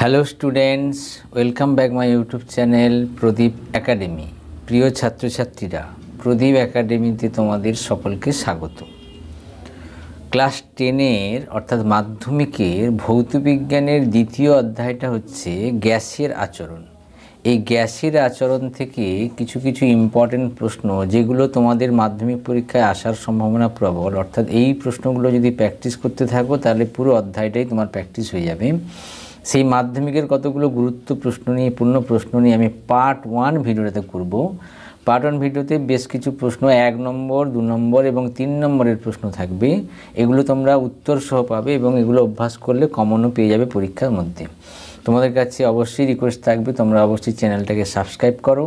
hello students welcome back my YouTube channel Pradeep academy প্রিয় ছাত্রছাত্রীরা প্রদীপ একাডেমিতে তোমাদের সকলকে স্বাগত ক্লাস টেনের অর্থাৎ মাধ্যমিকের ভৌতবিজ্ঞানের দ্বিতীয় অধ্যায়টা হচ্ছে গ্যাসের আচরণ এই গ্যাসের আচরণ থেকে কিছু কিছু ইম্পর্টেন্ট প্রশ্ন যেগুলো তোমাদের মাধ্যমিক পরীক্ষায় আসার সম্ভাবনা প্রবল অর্থাৎ এই প্রশ্নগুলো যদি প্র্যাকটিস করতে থাকো তাহলে পুরো অধ্যায়টাই তোমার প্র্যাকটিস হয়ে যাবে সেই মাধ্যমিকের কতগুলো গুরুত্ব প্রশ্ন নিয়ে পূর্ণ প্রশ্ন নিয়ে আমি পার্ট ওয়ান ভিডিওটাতে করব পার্ট ওয়ান ভিডিওতে বেশ কিছু প্রশ্ন এক নম্বর দু নম্বর এবং তিন নম্বরের প্রশ্ন থাকবে এগুলো তোমরা উত্তর সহ পাবে এবং এগুলো অভ্যাস করলে কমনও পেয়ে যাবে পরীক্ষার মধ্যে তোমাদের কাছে অবশ্যই রিকোয়েস্ট থাকবে তোমরা অবশ্যই চ্যানেলটাকে সাবস্ক্রাইব করো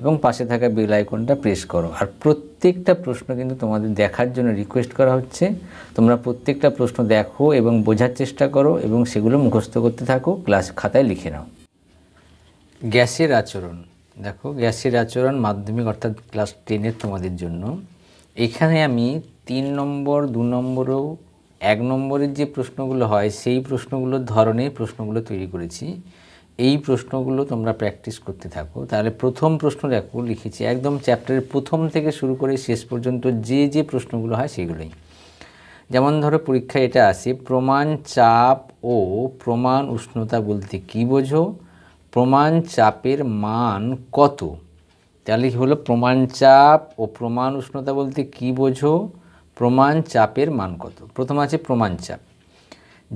এবং পাশে থাকা বেল আইকনটা প্রেস করো আর প্রত্যেকটা প্রশ্ন কিন্তু তোমাদের দেখার জন্য রিকোয়েস্ট করা হচ্ছে তোমরা প্রত্যেকটা প্রশ্ন দেখো এবং বোঝার চেষ্টা করো এবং সেগুলো মুখস্থ করতে থাকো ক্লাস খাতায় লিখে নাও গ্যাসের আচরণ দেখো গ্যাসের আচরণ মাধ্যমিক অর্থাৎ ক্লাস টেনের তোমাদের জন্য এখানে আমি তিন নম্বর দু নম্বরও এক নম্বরের যে প্রশ্নগুলো হয় সেই প্রশ্নগুলোর ধরনের প্রশ্নগুলো তৈরি করেছি এই প্রশ্নগুলো তোমরা প্র্যাকটিস করতে থাকো তাহলে প্রথম প্রশ্ন দেখো লিখেছি একদম চ্যাপ্টারের প্রথম থেকে শুরু করে শেষ পর্যন্ত যে যে প্রশ্নগুলো হয় সেগুলোই যেমন ধরো পরীক্ষায় এটা আসে প্রমাণ চাপ ও প্রমাণ উষ্ণতা বলতে কি বোঝো প্রমাণ চাপের মান কত তাহলে কী হলো প্রমাণ চাপ ও প্রমাণ উষ্ণতা বলতে কি বোঝো প্রমাণ চাপের মান কত প্রথম আছে প্রমাণ চাপ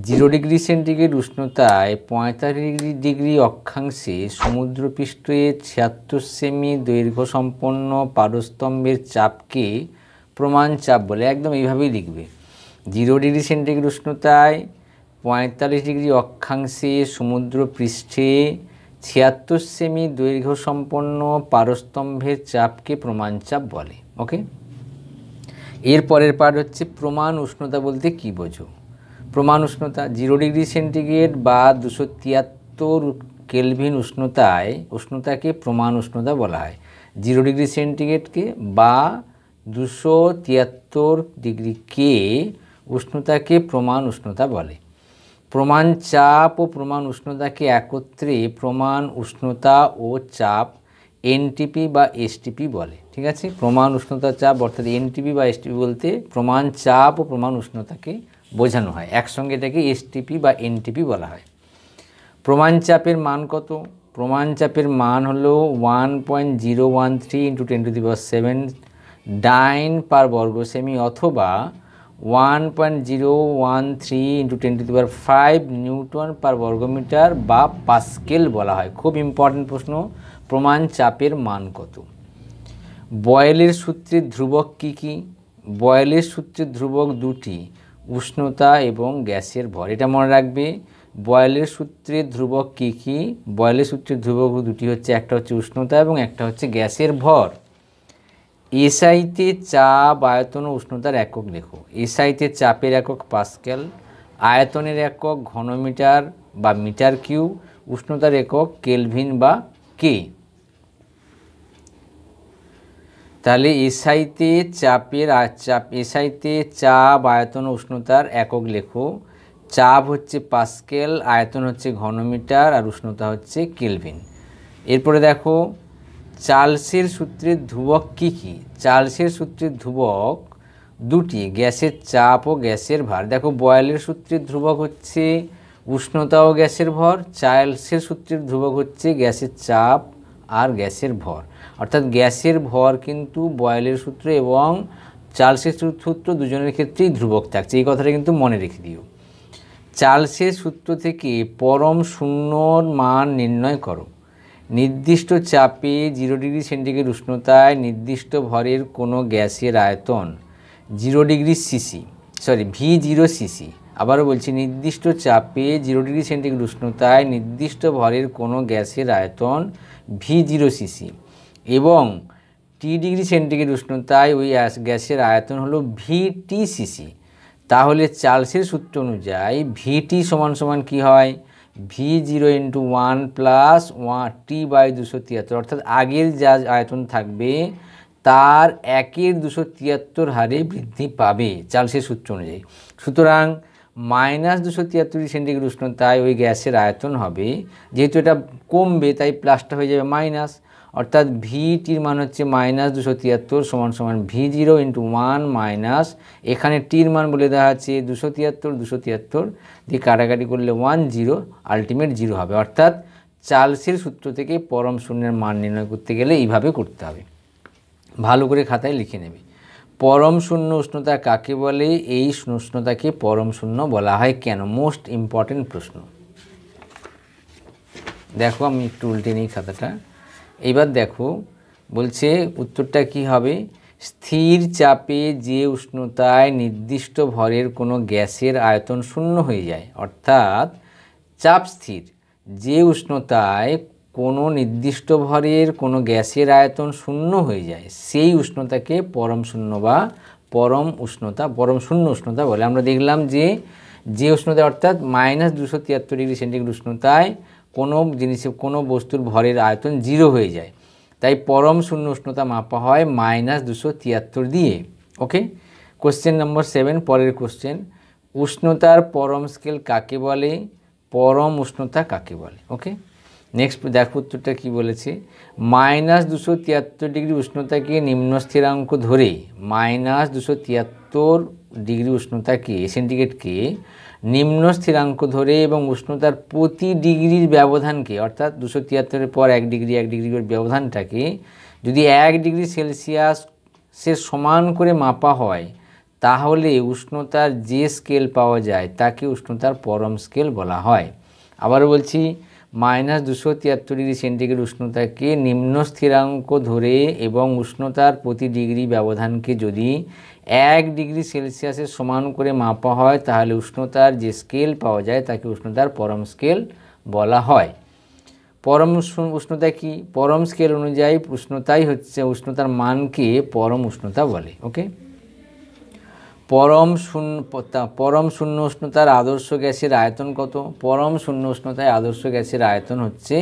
জিরো ডিগ্রি সেন্টিগ্রেড উষ্ণতায় পঁয়তাল্লিশ ডিগ্রি অক্ষাংশে সমুদ্রপৃষ্ঠে ছিয়াত্তর সেমি দৈর্ঘ্য সম্পন্ন পারস্তম্ভের চাপকে প্রমাণ চাপ বলে একদম এইভাবেই লিখবে জিরো ডিগ্রি সেন্টিগ্রেড উষ্ণতায় পঁয়তাল্লিশ ডিগ্রি অক্ষাংশে সমুদ্র পৃষ্ঠে ছিয়াত্তর সেমি দৈর্ঘ্য সম্পন্ন পারস্তম্ভের চাপকে প্রমাণ চাপ বলে ওকে এর পরের পার হচ্ছে প্রমাণ উষ্ণতা বলতে কী বোঝো প্রমাণ উষ্ণতা জিরো ডিগ্রি সেন্টিগ্রেড বা দুশো তিয়াত্তর কেলভিন উষ্ণতায় উষ্ণতাকে প্রমাণ উষ্ণতা বলা হয় জিরো ডিগ্রি সেন্টিগ্রেডকে বা দুশো তিয়াত্তর ডিগ্রি কে উষ্ণতাকে প্রমাণ উষ্ণতা বলে প্রমাণ চাপ ও প্রমাণ উষ্ণতাকে একত্রে প্রমাণ উষ্ণতা ও চাপ এনটিপি বা এসটিপি বলে ঠিক আছে প্রমাণ উষ্ণতা চাপ অর্থাৎ এনটিপি বা এসটিপি বলতে প্রমাণ চাপ ও প্রমাণ উষ্ণতাকে বোঝানো হয় একসঙ্গে এটাকে এসটিপি বা এনটিপি বলা হয় প্রমাণ চাপের মান কত প্রমাণ চাপের মান হল one point zero one three into ten to the power seven dyne per বর্গ সেমি অথবা one point zero one three into ten to the power five newton per বর্গমিটার বা পাস্কেল বলা হয় খুব ইম্পর্টেন্ট প্রশ্ন প্রমাণ চাপের মান কত বয়েলের সূত্রের ধ্রুবক কি কি বয়েলের সূত্রের ধ্রুবক দুটি উষ্ণতা এবং গ্যাসের ভর এটা মনে রাখবে বয়েলের সূত্রে ধ্রুবক কি কি বয়েলের সূত্রে ধ্রুবক দুটি হচ্ছে একটা হচ্ছে উষ্ণতা এবং একটা হচ্ছে গ্যাসের ভর এসআইতে চাপ আয়তন ও উষ্ণতার একক লেখো এসআইতে চাপের একক পাস্কেল আয়তনের একক ঘনমিটার বা মিটার কিউ উষ্ণতার একক কেলভিন বা কে তাহলে এসআইতে চাপের চাপ এসআইতে চাপ আয়তন উষ্ণতার একক লেখো চাপ হচ্ছে পাস্কেল আয়তন হচ্ছে ঘনমিটার আর উষ্ণতা হচ্ছে কেলভিন এরপরে দেখো চার্লসের সূত্রের ধ্রুবক কি কি চার্লসের সূত্রের ধ্রুবক দুটি গ্যাসের চাপ ও গ্যাসের ভার দেখো বয়েলের সূত্রের ধ্রুবক হচ্ছে উষ্ণতা ও গ্যাসের ভর চার্লসের সূত্রের ধ্রুবক হচ্ছে গ্যাসের চাপ আর গ্যাসের ভর অর্থাৎ গ্যাসের ভর কিন্তু বয়েলের সূত্র এবং চার্লসের সূত্র দুজনের ক্ষেত্রেই ধ্রুবক থাকছে এই কথাটা কিন্তু মনে রেখে দিও চার্লসের সূত্র থেকে পরম শূন্যর মান নির্ণয় করো নির্দিষ্ট চাপে জিরো ডিগ্রি সেন্টিগ্রেড উষ্ণতায় নির্দিষ্ট ভরের কোনো গ্যাসের আয়তন zero degree cc sorry V zero cc আবারও বলছি নির্দিষ্ট চাপে জিরো ডিগ্রি সেন্টিগ্রেড উষ্ণতায় নির্দিষ্ট ভরের কোনো গ্যাসের আয়তন ভি জিরো সিসি এবং টি ডিগ্রি সেন্টিগ্রেড উষ্ণতায় ওই গ্যাসের আয়তন হলো ভিটিসিসি তাহলে চার্লসের সূত্র অনুযায়ী ভিটি সমান সমান কী হয় V zero into one plus one T by দুশো তিয়াত্তর অর্থাৎ আগের যা আয়তন থাকবে তার একের দুশো তিয়াত্তর হারে বৃদ্ধি পাবে চার্লসের সূত্র অনুযায়ী সুতরাং মাইনাস দুশো তিয়াত্তর সেন্টিগ্রেড উষ্ণতায় ওই গ্যাসের আয়তন হবে যেহেতু এটা কমবে তাই প্লাসটা হয়ে যাবে মাইনাস অর্থাৎ ভিটির মান হচ্ছে মাইনাস দুশো তিয়াত্তর সমান সমান V zero into one minus এখানে টির মান বলে দেওয়া আছে দুশো তিয়াত্তর দুশো তিয়াত্তর দিয়ে কাটাকাটি করলে ওয়ান জিরো আলটিমেট জিরো হবে অর্থাৎ চার্লসের সূত্র থেকে পরম শূন্যের মান নির্ণয় করতে গেলে এইভাবে করতে হবে ভালো করে খাতায় লিখে নেবে পরম শূন্য উষ্ণতা কাকে বলে এই উষ্ণতাকে পরম শূন্য বলা হয় কেন মোস্ট ইম্পর্টেন্ট প্রশ্ন দেখো আমি একটু উল্টে নিই খাতাটা এবার দেখো বলছে উত্তরটা কি হবে স্থির চাপে যে উষ্ণতায় নির্দিষ্ট ভরের কোনো গ্যাসের আয়তন শূন্য হয়ে যায় অর্থাৎ চাপ স্থির যে উষ্ণতায় কোনো নির্দিষ্ট ভরের কোনো গ্যাসের আয়তন শূন্য হয়ে যায় সেই উষ্ণতাকে পরম শূন্য বা পরম উষ্ণতা পরম শূন্য উষ্ণতা বলে আমরা দেখলাম যে যে উষ্ণতা অর্থাৎ মাইনাস দুশো তিয়াত্তর ডিগ্রি সেন্টিগ্রেড উষ্ণতায় কোনো জিনিসে কোনো বস্তুর ভরের আয়তন জিরো হয়ে যায় তাই পরম শূন্য উষ্ণতা মাপা হয় মাইনাস দুশো তিয়াত্তর দিয়ে ওকে কোশ্চেন নম্বর সেভেন পরের কোশ্চেন উষ্ণতার পরম স্কেল কাকে বলে পরম উষ্ণতা কাকে বলে ওকে নেক্সট দেখো উত্তরটা কী বলেছে মাইনাস দুশো তিয়াত্তর ডিগ্রি উষ্ণতাকে নিম্ন স্থিরাঙ্ক ধরে মাইনাস দুশো তিয়াত্তর ডিগ্রি উষ্ণতাকে সেন্টিগ্রেডকে নিম্ন স্থিরাঙ্ক ধরে এবং উষ্ণতার প্রতি ডিগ্রির ব্যবধানকে অর্থাৎ দুশো তিয়াত্তরের পর এক ডিগ্রি এক ডিগ্রি করে ব্যবধানটাকে যদি এক ডিগ্রি সেলসিয়াস সে সমান করে মাপা হয় তাহলে উষ্ণতার যে স্কেল পাওয়া যায় তাকে উষ্ণতার পরম স্কেল বলা হয় আবার বলছি মাইনাস দুশো তিয়াত্তর ডিগ্রি সেন্টিগ্রেড উষ্ণতাকে নিম্ন স্থিরাঙ্ক ধরে এবং উষ্ণতার প্রতি ডিগ্রি ব্যবধানকে যদি এক ডিগ্রি সেলসিয়াসের সমান করে মাপা হয় তাহলে উষ্ণতার যে স্কেল পাওয়া যায় তাকে উষ্ণতার পরম স্কেল বলা হয় পরম উষ্ণতা কি পরম স্কেল অনুযায়ী উষ্ণতাই হচ্ছে উষ্ণতার মানকে পরম উষ্ণতা বলে ওকে পরম শূন্য পরম শূন্য উষ্ণতার আদর্শ গ্যাসের আয়তন কত পরম শূন্য উষ্ণতায় আদর্শ গ্যাসের আয়তন হচ্ছে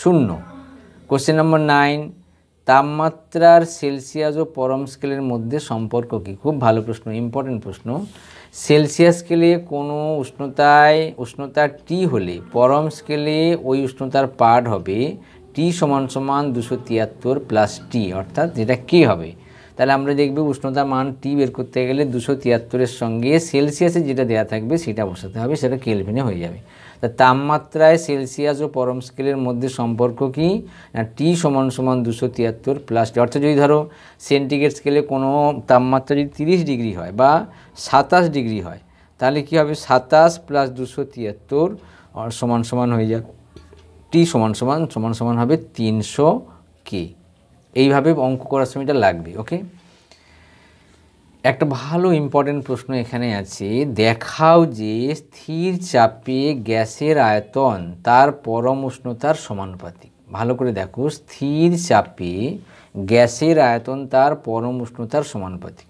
শূন্য কোশ্চেন নম্বর নাইন তাপমাত্রার সেলসিয়াস ও পরম স্কেলের মধ্যে সম্পর্ক কী খুব ভালো প্রশ্ন ইম্পর্টেন্ট প্রশ্ন সেলসিয়াস স্কেলে কোনো উষ্ণতায় উষ্ণতা টি হলে পরম স্কেলে ওই উষ্ণতার পার্ট হবে টি সমান সমান দুশো তিয়াত্তর প্লাস টি অর্থাৎ যেটা কী হবে তাহলে আমরা দেখব উষ্ণতার মান টি বের করতে গেলে দুশো তিয়াত্তরের সঙ্গে সেলসিয়াসে যেটা দেয়া থাকবে সেটা বসাতে হবে সেটা কেলভিনে হয়ে যাবে তা তাপমাত্রায় সেলসিয়াস ও পরম স্কেলের মধ্যে সম্পর্ক কি না টি সমান সমান দুশো তিয়াত্তর প্লাস টি অর্থাৎ যদি ধরো সেন্টিগ্রেড স্কেলে কোনো তাপমাত্রা যদি তিরিশ ডিগ্রি হয় বা সাতাশ ডিগ্রি হয় তাহলে কি হবে সাতাশ প্লাস দুশো তিয়াত্তর সমান সমান হয়ে যাক টি সমান সমান সমান সমান হবে তিনশো কে এইভাবে অঙ্ক করার সময়টা লাগবে ওকে একটা ভালো ইম্পর্টেন্ট প্রশ্ন এখানে আছে দেখাও যে স্থির চাপে গ্যাসের আয়তন তার পরম উষ্ণতার সমানুপাতিক ভালো করে দেখো স্থির চাপে গ্যাসের আয়তন তার পরম উষ্ণতার সমানুপাতিক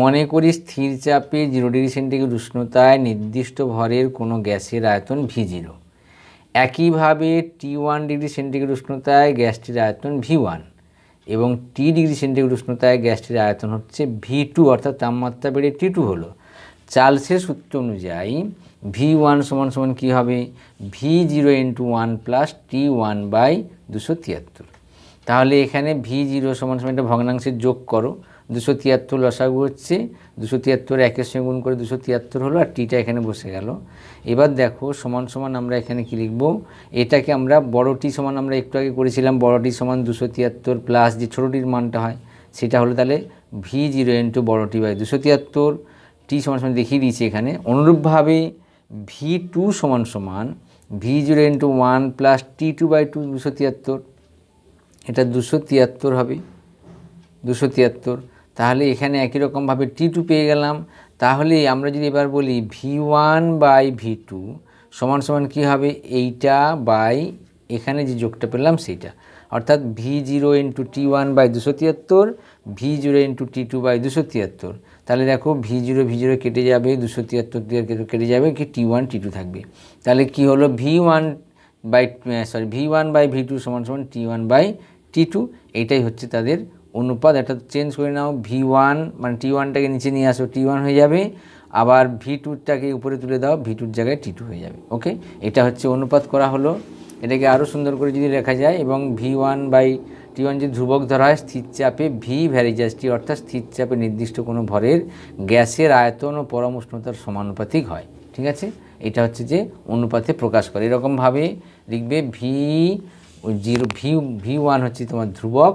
মনে করি স্থির চাপে জিরো ডিগ্রি সেন্টিগ্রেড উষ্ণতায় নির্দিষ্ট ভরের কোনো গ্যাসের আয়তন ভি জিরো একইভাবে টি ওয়ান ডিগ্রি সেন্টিগ্রেড উষ্ণতায় গ্যাসটির আয়তন ভি ওয়ান এবং টি ডিগ্রি সেন্টিগ্রেড উষ্ণতায় গ্যাসটির আয়তন হচ্ছে ভি টু অর্থাৎ তাপমাত্রা বেড়ে টি টু হলো চার্লসের সূত্র অনুযায়ী ভি ওয়ান সমান সমান কী হবে V zero into one plus T one by দুশো তিয়াত্তর তাহলে এখানে ভি জিরো সমান সমান একটা ভগ্নাংশের যোগ করো দুশো তিয়াত্তর লসাগু হচ্ছে দুশো তিয়াত্তর একের সঙ্গে গুণ করে দুশো তিয়াত্তর হলো আর টিটা এখানে বসে গেল এবার দেখো সমান সমান আমরা এখানে কি লিখব এটাকে আমরা বড়টি সমান আমরা একটু আগে করেছিলাম বড়টি সমান দুশো তিয়াত্তর প্লাস যে ছোটোটির মানটা হয় সেটা হলো তাহলে ভি জিরো ইন্টু বড়টি বাই দুশো তিয়াত্তর টি সমান সমান দেখিয়ে দিয়েছি এখানে অনুরূপভাবে ভি টু সমান সমান V zero into one plus T two by two দুশো তিয়াত্তর এটা দুশো তিয়াত্তর হবে দুশো তিয়াত্তর তাহলে এখানে একই রকমভাবে টি টু পেয়ে গেলাম তাহলে আমরা যদি এবার বলি V one by V two সমান সমান কী হবে এইটা বাই এখানে যে যোগটা পেলাম সেইটা অর্থাৎ V zero into T one by দুশো তিয়াত্তর V zero into T two by দুশো তিয়াত্তর তাহলে দেখো ভি জিরো ভি জিরো কেটে যাবে দুশো তিয়াত্তর দিয়ে কেটে যাবে কি টি ওয়ান টি টু থাকবে তাহলে কি হলো V one by sorry V one by V two সমান সমান T one by T two এইটাই হচ্ছে তাদের অনুপাত এটা চেঞ্জ করে নাও ভি ওয়ান মানে টি ওয়ানটাকে নিচে নিয়ে আসো টি ওয়ান হয়ে যাবে আবার ভি টুরটাকে উপরে তুলে দাও ভি টুর জায়গায় টি টু হয়ে যাবে ওকে এটা হচ্ছে অনুপাত করা হলো এটাকে আরও সুন্দর করে যদি লেখা যায় এবং V one by T one যদি ধ্রুবক ধরা হয় স্থির চাপে ভি ভ্যারিজাসটি অর্থাৎ স্থির চাপে নির্দিষ্ট কোনো ভরের গ্যাসের আয়তন ও পরম উষ্ণতার সমানুপাতিক হয় ঠিক আছে এটা হচ্ছে যে অনুপাতে প্রকাশ করে এরকমভাবে লিখবে V zero V V one হচ্ছে তোমার ধ্রুবক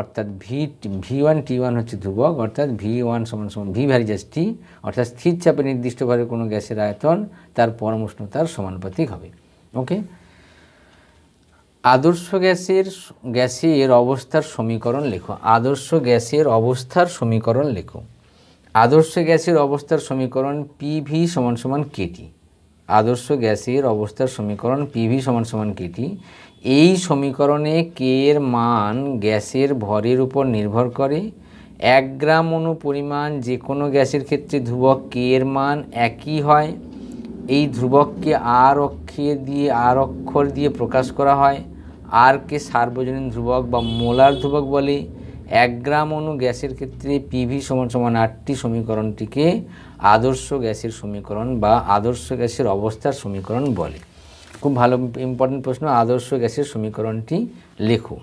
অর্থাৎ V V one T one হচ্ছে ধ্রুবক অর্থাৎ ভি ওয়ান সমান সমান ভি ভ্যারিজাস টি অর্থাৎ স্থির চাপে নির্দিষ্টভাবে কোনো গ্যাসের আয়তন তার পরম উষ্ণতার সমানুপাতিক হবে ওকে আদর্শ গ্যাসের গ্যাসের অবস্থার সমীকরণ লেখো আদর্শ গ্যাসের অবস্থার সমীকরণ লেখো আদর্শ গ্যাসের অবস্থার সমীকরণ পি ভি সমান সমান কেটি আদর্শ গ্যাসের অবস্থার সমীকরণ পি ভি সমান সমান কেটি এই সমীকরণে কে এর মান গ্যাসের ভরের উপর নির্ভর করে এক গ্রাম অনু পরিমাণ যে কোনো গ্যাসের ক্ষেত্রে ধ্রুবক কে এর মান একই হয় এই ধ্রুবককে আর অক্ষে দিয়ে আর অক্ষর দিয়ে প্রকাশ করা হয় আরকে সার্বজনীন ধ্রুবক বা মোলার ধ্রুবক বলে এক গ্রাম অণু গ্যাসের ক্ষেত্রে পিভি সমান সমান আটটি সমীকরণটিকে আদর্শ গ্যাসের সমীকরণ বা আদর্শ গ্যাসের অবস্থার সমীকরণ বলে খুব ভালো ইম্পর্টেন্ট প্রশ্ন আদর্শ গ্যাসের সমীকরণটি লেখো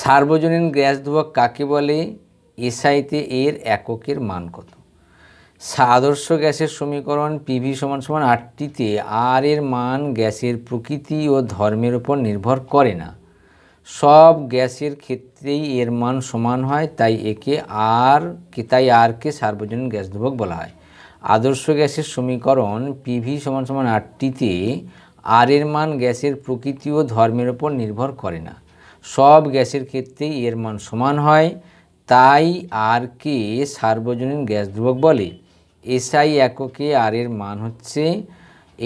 সার্বজনীন গ্যাস ধোয়া কাকে বলে এসআইতে এর এককের মান কত আদর্শ গ্যাসের সমীকরণ পিভি সমান সমান আটটিতে আর এর মান গ্যাসের প্রকৃতি ও ধর্মের উপর নির্ভর করে না সব গ্যাসের ক্ষেত্রেই এর মান সমান হয় তাই একে আর তাই আরকে সার্বজনীন গ্যাস ধ্রুবক বলা হয় আদর্শ গ্যাসের সমীকরণ পিভি সমান সমান আটটিতে আর এর মান গ্যাসের প্রকৃতি ও ধর্মের ওপর নির্ভর করে না সব গ্যাসের ক্ষেত্রেই এর মান সমান হয় তাই আরকে সার্বজনীন গ্যাস ধ্রুবক বলে এসআই এককে আর এর মান হচ্ছে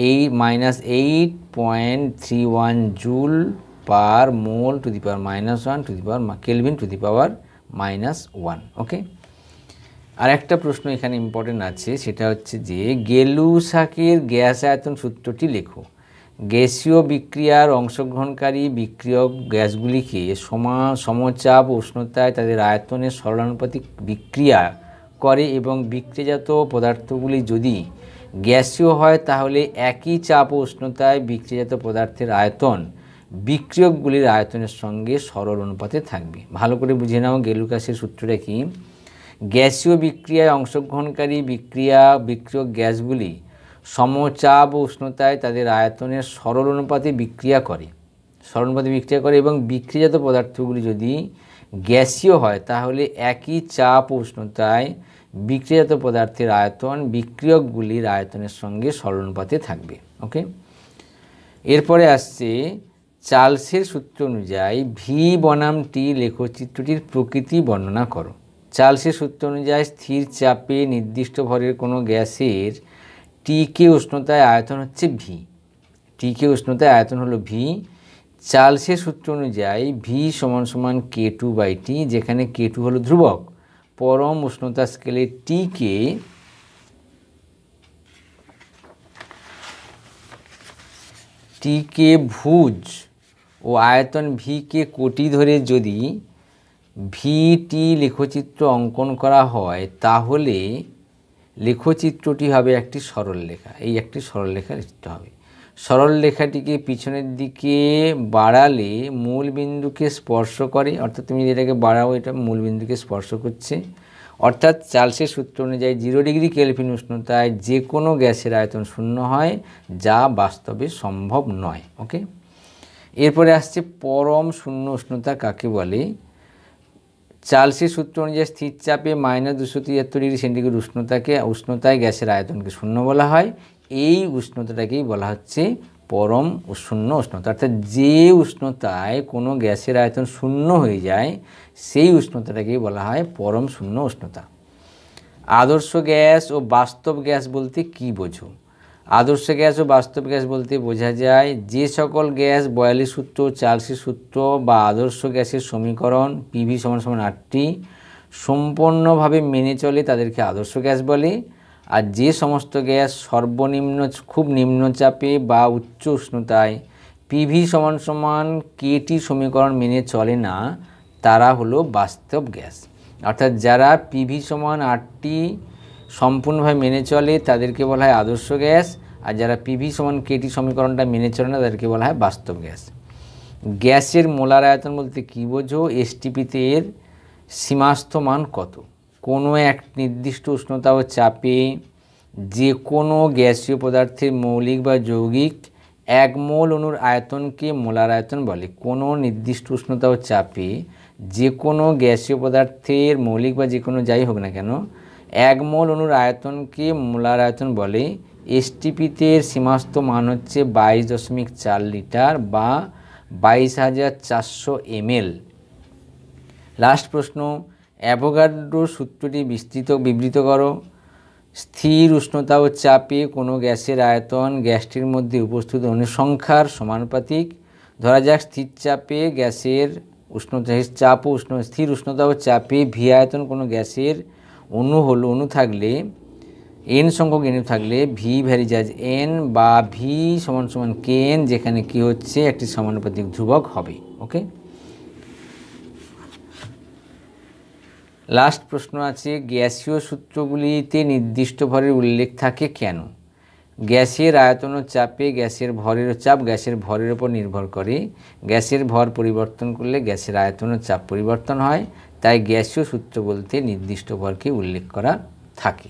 এই minus eight point three one joule per mole to the power minus one to the power kelvin to the power minus one okay আর একটা প্রশ্ন এখানে ইম্পর্টেন্ট আছে সেটা হচ্ছে যে গেলুসাকের গ্যাস আয়তন সূত্রটি লেখো গ্যাসীয় বিক্রিয়ার অংশগ্রহণকারী বিক্রিয়ক গ্যাসগুলিকে সমা সমচাপ উষ্ণতায় তাদের আয়তনের সরলানুপাতিক বিক্রিয়া করে এবং বিক্রিয়াজাত পদার্থগুলি যদি গ্যাসীয় হয় তাহলে একই চাপ ও উষ্ণতায় বিক্রিয়াজাত পদার্থের আয়তন বিক্রিয়কগুলির আয়তনের সঙ্গে সরল অনুপাতে থাকবে ভালো করে বুঝে নাও গেলুকাসের সূত্রটা কী গ্যাসীয় বিক্রিয়ায় অংশগ্রহণকারী বিক্রিয়া বিক্রিয় গ্যাসগুলি সমচাপ উষ্ণতায় তাদের আয়তনের সরল অনুপাতে বিক্রিয়া করে সরল অনুপাতে বিক্রিয়া করে এবং বিক্রিয়াজাত পদার্থগুলি যদি গ্যাসীয় হয় তাহলে একই চাপ উষ্ণতায় বিক্রিয়াজাত পদার্থের আয়তন বিক্রিয়কগুলির আয়তনের সঙ্গে সরল অনুপাতে থাকবে ওকে এরপরে আসছে চার্লসের সূত্র অনুযায়ী ভি বনাম টি লেখচিত্রটির প্রকৃতি বর্ণনা করো চার্লসের সূত্র অনুযায়ী স্থির চাপে নির্দিষ্ট ভরের কোনো গ্যাসের টিকে উষ্ণতায় আয়তন হচ্ছে ভি টিকে উষ্ণতায় আয়তন হলো ভি চার্লসের সূত্র অনুযায়ী ভি সমান সমান কে টু বাই টি যেখানে কে টু হলো ধ্রুবক পরম উষ্ণতা স্কেলে টিকে টিকে ভুজ ও আয়তন ভিকে কোটি ধরে যদি ভিটি লেখচিত্র অঙ্কন করা হয় তাহলে লেখচিত্রটি হবে একটি সরল লেখা এই একটি সরল লিখতে হবে সরল লেখাটিকে পিছনের দিকে বাড়ালে মূল বিন্দুকে স্পর্শ করে অর্থাৎ তুমি যেটাকে বাড়াও এটা মূল বিন্দুকে স্পর্শ করছে অর্থাৎ চার্লসের সূত্র অনুযায়ী জিরো ডিগ্রি কেলভিন উষ্ণতায় যে কোনো গ্যাসের আয়তন শূন্য হয় যা বাস্তবে সম্ভব নয় ওকে এরপরে আসছে পরম শূন্য উষ্ণতা কাকে বলে চার্লসি সূত্র অনুযায়ী স্থির চাপে মাইনাস দুশো তিয়াত্তর ডিগ্রি সেন্টিগ্রেড উষ্ণতাকে উষ্ণতায় গ্যাসের আয়তনকে শূন্য বলা হয় এই উষ্ণতাটাকেই বলা হচ্ছে পরম শূন্য উষ্ণতা অর্থাৎ যে উষ্ণতায় কোনো গ্যাসের আয়তন শূন্য হয়ে যায় সেই উষ্ণতাটাকেই বলা হয় পরম শূন্য উষ্ণতা আদর্শ গ্যাস ও বাস্তব গ্যাস বলতে কি বোঝো আদর্শ গ্যাস ও বাস্তব গ্যাস বলতে বোঝা যায় যে সকল গ্যাস বয়ালি সূত্র চার্লসি সূত্র বা আদর্শ গ্যাসের সমীকরণ পিভি সমান সমান আটটি সম্পূর্ণভাবে মেনে চলে তাদেরকে আদর্শ গ্যাস বলে আর যে সমস্ত গ্যাস সর্বনিম্ন খুব নিম্নচাপে বা উচ্চ উষ্ণতায় পিভি সমান সমান কেটি সমীকরণ মেনে চলে না তারা হলো বাস্তব গ্যাস অর্থাৎ যারা পিভি সমান আটটি সম্পূর্ণভাবে মেনে চলে তাদেরকে বলা হয় আদর্শ গ্যাস আর যারা পিভি সমান কেটি সমীকরণটা মেনে চলে না তাদেরকে বলা হয় বাস্তব গ্যাস গ্যাসের মোলার আয়তন বলতে কী বোঝো এসটিপিতে এর সীমাস্থ মান কত কোনো এক নির্দিষ্ট উষ্ণতা ও চাপে যে কোনো গ্যাসীয় পদার্থের মৌলিক বা যৌগিক এক মোল অণুর আয়তনকে মোলার আয়তন বলে কোনো নির্দিষ্ট উষ্ণতা ও চাপে যে কোনো গ্যাসীয় পদার্থের মৌলিক বা যে কোনো যাই হোক না কেন এক মোল অনুর আয়তনকে মোলার আয়তন বলে এসটিপিতে এর সীমাস্ত মান হচ্ছে বাইশ দশমিক চার লিটার বা বাইশ হাজার চারশো এমএল লাস্ট প্রশ্ন অ্যাভোগাড্রো সূত্রটি বিস্তৃত বিবৃত করো স্থির উষ্ণতা ও চাপে কোনো গ্যাসের আয়তন গ্যাসটির মধ্যে উপস্থিত অনুসংখ্যার সমানুপাতিক ধরা যাক স্থির চাপে গ্যাসের উষ্ণতা চাপ ও উষ্ণ স্থির উষ্ণতা ও চাপে ভি আয়তন কোনো গ্যাসের অনু হল অনু থাকলে এন সংখ্যক এন থাকলে ভি ভ্যারিজাজ এন বা ভি সমান সমান কে এন যেখানে কি হচ্ছে একটি সমানুপাতিক ধ্রুবক হবে ওকে লাস্ট প্রশ্ন আছে গ্যাসীয় সূত্রগুলিতে নির্দিষ্ট ভরের উল্লেখ থাকে কেন গ্যাসের আয়তন ও চাপে গ্যাসের ভরের চাপ গ্যাসের ভরের উপর নির্ভর করে গ্যাসের ভর পরিবর্তন করলে গ্যাসের আয়তন ও চাপ পরিবর্তন হয় তাই গ্যাসীয় সূত্র বলতে নির্দিষ্ট ভরকে উল্লেখ করা থাকে